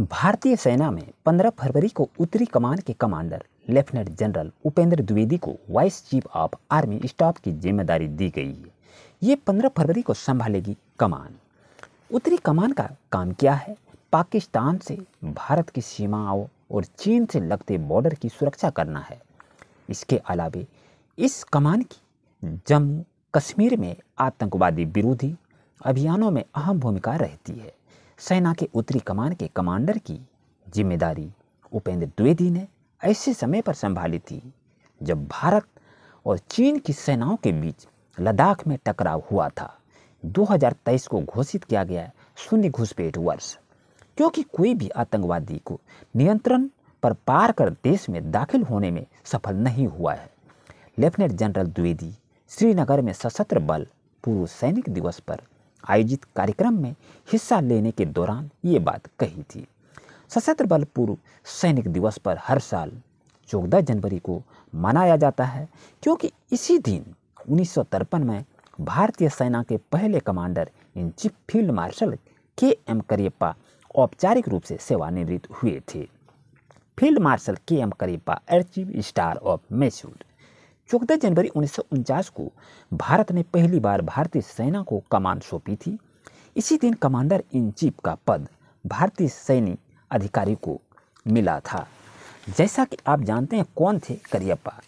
भारतीय सेना में 15 फरवरी को उत्तरी कमान के commander lieutenant general Upendra Dwivedi को vice chief of army staff की जिम्मेदारी दी गई है ये 15 फरवरी को संभालेगी कमान उत्तरी कमान का काम क्या है पाकिस्तान से भारत की सीमाओं और चीन से लगते बॉर्डर की सुरक्षा करना है इसके अलावे इस कमान की जम्मू कश्मीर में आतंकवादी विरोधी अभियानों में अहम भूमिका रहती है सेना के उत्तरी कमान के कमांडर की जिम्मेदारी उपेंद्र द्विवेदी ने ऐसे समय पर संभाली थी जब भारत और चीन की सेनाओं के बीच लद्दाख में टकराव हुआ था 2023 को घोषित किया गया शून्य घुसपैठ वर्ष क्योंकि कोई भी आतंकवादी को नियंत्रण पर पार कर देश में दाखिल होने में सफल नहीं हुआ है लेफ्टिनेंट जनरल द्विवेदी श्रीनगर में सशस्त्र बल पूर्व सैनिक दिवस पर आयोजित कार्यक्रम में हिस्सा लेने के दौरान ये बात कही थी सशस्त्र बल पूर्व सैनिक दिवस पर हर साल चौदह जनवरी को मनाया जाता है क्योंकि इसी दिन उन्नीस में भारतीय सेना के पहले commander in chief field marshal K M Cariappa औपचारिक रूप से सेवानिवृत्त हुए थे field marshal K M Cariappa air chief star of Mysore चौदह जनवरी उन्नीस को भारत ने पहली बार भारतीय सेना को कमान सौंपी थी इसी दिन कमांडर इन चीफ का पद भारतीय सैनिक अधिकारी को मिला था जैसा कि आप जानते हैं कौन थे करियप्पा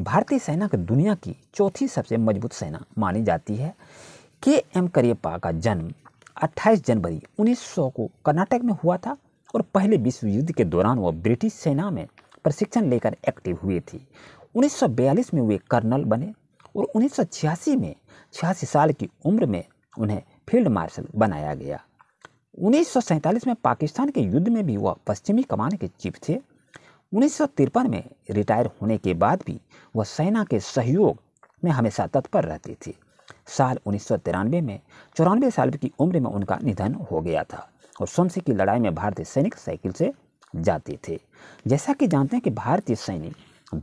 भारतीय सेना की दुनिया की चौथी सबसे मजबूत सेना मानी जाती है के एम करियप्पा का जन्म 28 जनवरी 1900 को कर्नाटक में हुआ था और पहले विश्व युद्ध के दौरान वह ब्रिटिश सेना में प्रशिक्षण लेकर एक्टिव हुए थे 1942 में वे कर्नल बने और उन्नीस में छियासी साल की उम्र में उन्हें फील्ड मार्शल बनाया गया उन्नीस में पाकिस्तान के युद्ध में भी वह पश्चिमी कमान के चीफ थे उन्नीस में रिटायर होने के बाद भी वह सेना के सहयोग में हमेशा तत्पर रहते थे साल उन्नीस में चौरानवे साल की उम्र में उनका निधन हो गया था और सोमसी की लड़ाई में भारतीय सैनिक साइकिल से जाते थे जैसा कि जानते हैं कि भारतीय सैनिक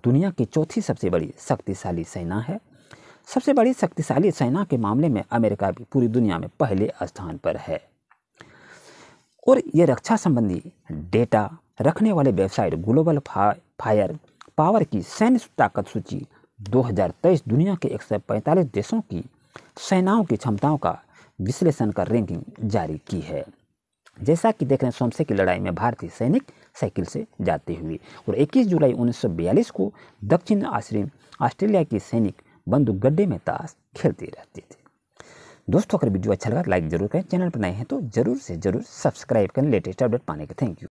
दुनिया की चौथी सबसे बड़ी शक्तिशाली सेना है सबसे बड़ी शक्तिशाली सेना के मामले में अमेरिका भी पूरी दुनिया में पहले स्थान पर है और ये रक्षा संबंधी डेटा रखने वाले वेबसाइट ग्लोबल फायर पावर की सैन्य ताकत सूची 2023 दुनिया के 145 देशों की सेनाओं की क्षमताओं का विश्लेषण कर रैंकिंग जारी की है जैसा कि देख रहे हैं सोमसे की लड़ाई में भारतीय सैनिक साइकिल से जाते हुए और 21 जुलाई 1942 को दक्षिण आश्रम ऑस्ट्रेलिया के सैनिक बंदूक गड्ढे में ताश खेलते रहते थे दोस्तों अगर वीडियो अच्छा लगा तो लाइक जरूर करें चैनल पर नए हैं तो जरूर से जरूर सब्सक्राइब करें लेटेस्ट अपडेट पाने के थैंक यू